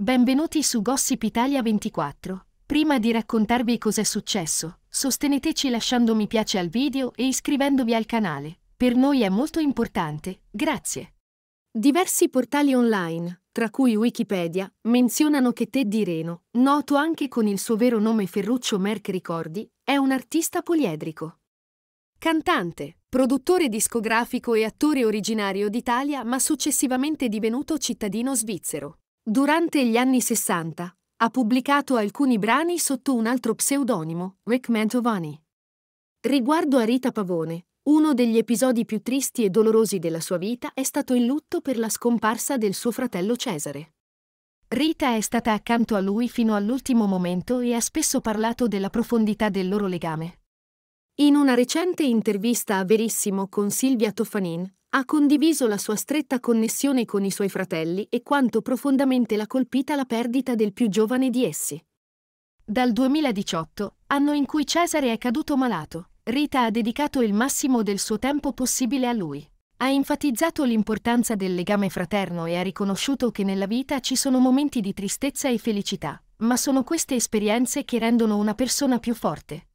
Benvenuti su Gossip Italia 24. Prima di raccontarvi cos'è successo, sosteneteci lasciando mi piace al video e iscrivendovi al canale. Per noi è molto importante, grazie. Diversi portali online, tra cui Wikipedia, menzionano che Ted di Reno, noto anche con il suo vero nome Ferruccio Merck Ricordi, è un artista poliedrico. Cantante, produttore discografico e attore originario d'Italia ma successivamente divenuto cittadino svizzero. Durante gli anni 60 ha pubblicato alcuni brani sotto un altro pseudonimo, Rick Mantovani. Riguardo a Rita Pavone, uno degli episodi più tristi e dolorosi della sua vita è stato il lutto per la scomparsa del suo fratello Cesare. Rita è stata accanto a lui fino all'ultimo momento e ha spesso parlato della profondità del loro legame. In una recente intervista a Verissimo con Silvia Toffanin, ha condiviso la sua stretta connessione con i suoi fratelli e quanto profondamente l'ha colpita la perdita del più giovane di essi. Dal 2018, anno in cui Cesare è caduto malato, Rita ha dedicato il massimo del suo tempo possibile a lui. Ha enfatizzato l'importanza del legame fraterno e ha riconosciuto che nella vita ci sono momenti di tristezza e felicità, ma sono queste esperienze che rendono una persona più forte.